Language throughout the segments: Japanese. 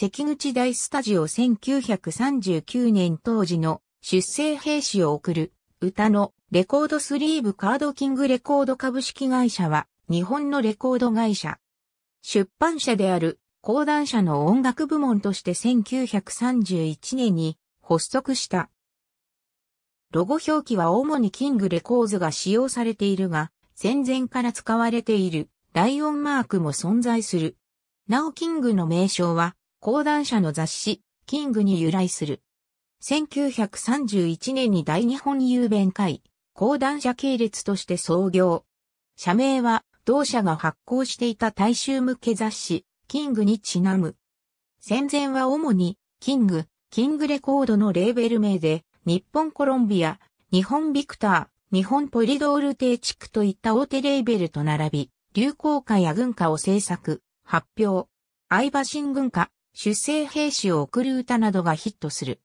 関口大スタジオ1939年当時の出生兵士を送る歌のレコードスリーブカードキングレコード株式会社は日本のレコード会社。出版社である講談社の音楽部門として1931年に発足した。ロゴ表記は主にキングレコーズが使用されているが、戦前から使われているライオンマークも存在する。なおキングの名称は講談社の雑誌、キングに由来する。1931年に大日本郵便会、講談社系列として創業。社名は、同社が発行していた大衆向け雑誌、キングにちなむ。戦前は主に、キング、キングレコードのレーベル名で、日本コロンビア、日本ビクター、日本ポリドール定地区といった大手レーベルと並び、流行歌や軍歌を制作、発表。相場新軍歌、出征兵士を送る歌などがヒットする。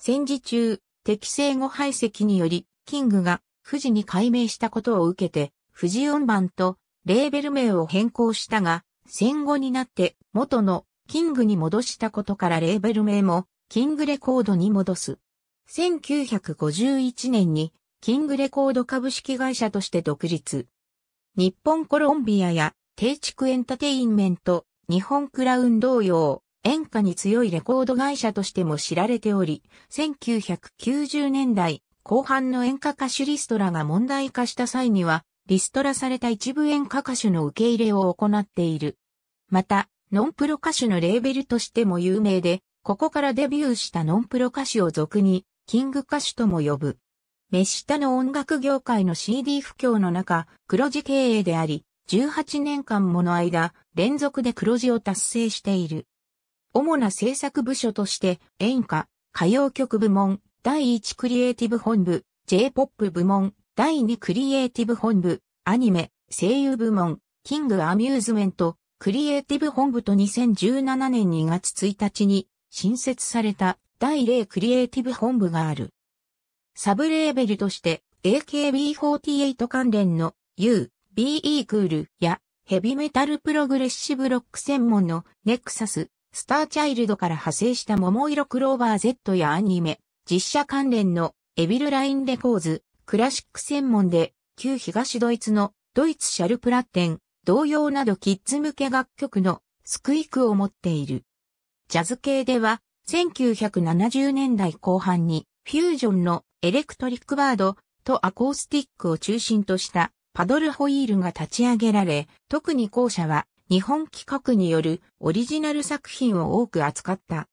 戦時中、敵正後排斥により、キングが富士に改名したことを受けて、富士音版とレーベル名を変更したが、戦後になって元のキングに戻したことからレーベル名もキングレコードに戻す。1951年にキングレコード株式会社として独立。日本コロンビアや定畜エンタテインメント、日本クラウン同様、演歌に強いレコード会社としても知られており、1990年代後半の演歌歌手リストラが問題化した際には、リストラされた一部演歌歌手の受け入れを行っている。また、ノンプロ歌手のレーベルとしても有名で、ここからデビューしたノンプロ歌手を俗に、キング歌手とも呼ぶ。目タの音楽業界の CD 不況の中、黒字経営であり、18年間もの間、連続で黒字を達成している。主な制作部署として、演歌、歌謡曲部門、第1クリエイティブ本部、J-POP 部門、第2クリエイティブ本部、アニメ、声優部門、キングアミューズメント、クリエイティブ本部と2017年2月1日に新設された第0クリエイティブ本部がある。サブレーベルとして AKB48 関連の U、BE クールやヘビメタルプログレッシブロック専門のネクサス、スターチャイルドから派生した桃色クローバー Z やアニメ、実写関連のエビルラインレコーズ、クラシック専門で、旧東ドイツのドイツシャルプラッテン、同様などキッズ向け楽曲のスクイクを持っている。ジャズ系では、1970年代後半にフュージョンのエレクトリックバードとアコースティックを中心としたパドルホイールが立ち上げられ、特に後者は日本企画によるオリジナル作品を多く扱った。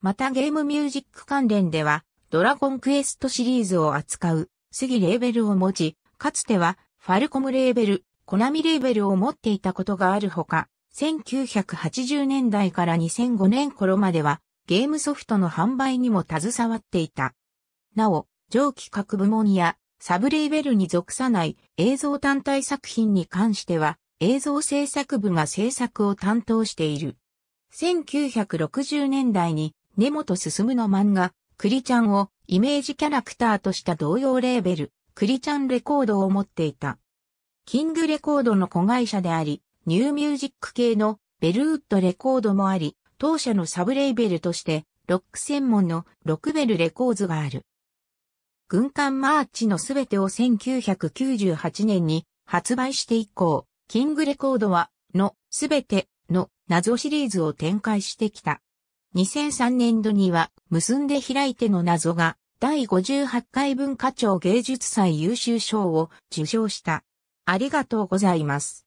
またゲームミュージック関連では、ドラゴンクエストシリーズを扱う、杉レーベルを持ち、かつては、ファルコムレーベル、コナミレーベルを持っていたことがあるほか、1980年代から2005年頃までは、ゲームソフトの販売にも携わっていた。なお、上企画部門や、サブレーベルに属さない映像単体作品に関しては、映像制作部が制作を担当している。1960年代に根本進の漫画、クリちゃんをイメージキャラクターとした同様レーベル、クリちゃんレコードを持っていた。キングレコードの子会社であり、ニューミュージック系のベルウッドレコードもあり、当社のサブレーベルとして、ロック専門のロックベルレコーズがある。軍艦マーチのすべてを1998年に発売して以降、キングレコードは、の、すべて、の、謎シリーズを展開してきた。2003年度には、結んで開いての謎が、第58回文化庁芸術祭優秀賞を受賞した。ありがとうございます。